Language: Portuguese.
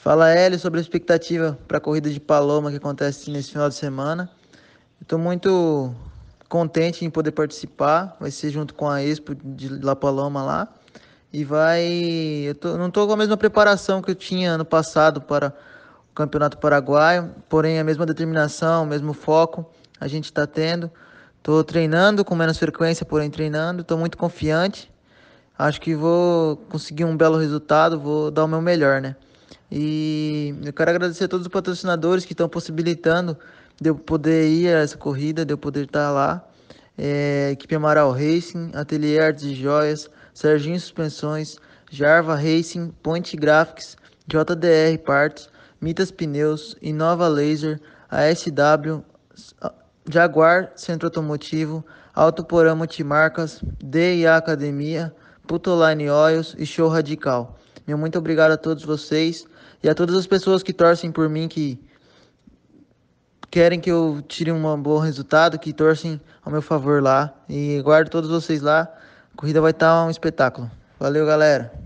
Fala, Hélio, sobre a expectativa para a corrida de Paloma que acontece nesse final de semana. Estou muito contente em poder participar, vai ser junto com a Expo de La Paloma lá. E vai. Eu tô... não estou com a mesma preparação que eu tinha ano passado para o Campeonato Paraguaio, porém a mesma determinação, o mesmo foco a gente está tendo. Estou treinando com menos frequência, porém treinando, estou muito confiante. Acho que vou conseguir um belo resultado, vou dar o meu melhor, né? E eu quero agradecer a todos os patrocinadores que estão possibilitando de eu poder ir a essa corrida, de eu poder estar lá. É, equipe Amaral Racing, Ateliê Artes e Joias, Serginho Suspensões, Jarva Racing, Point Graphics, JDR Parts, Mitas Pneus, Inova Laser, ASW, Jaguar Centro Automotivo, Alto Porã Multimarcas, DIA Academia, Putoline Oils e Show Radical. Meu muito obrigado a todos vocês e a todas as pessoas que torcem por mim, que querem que eu tire um bom resultado, que torcem ao meu favor lá. E guardo todos vocês lá. A corrida vai estar um espetáculo. Valeu, galera!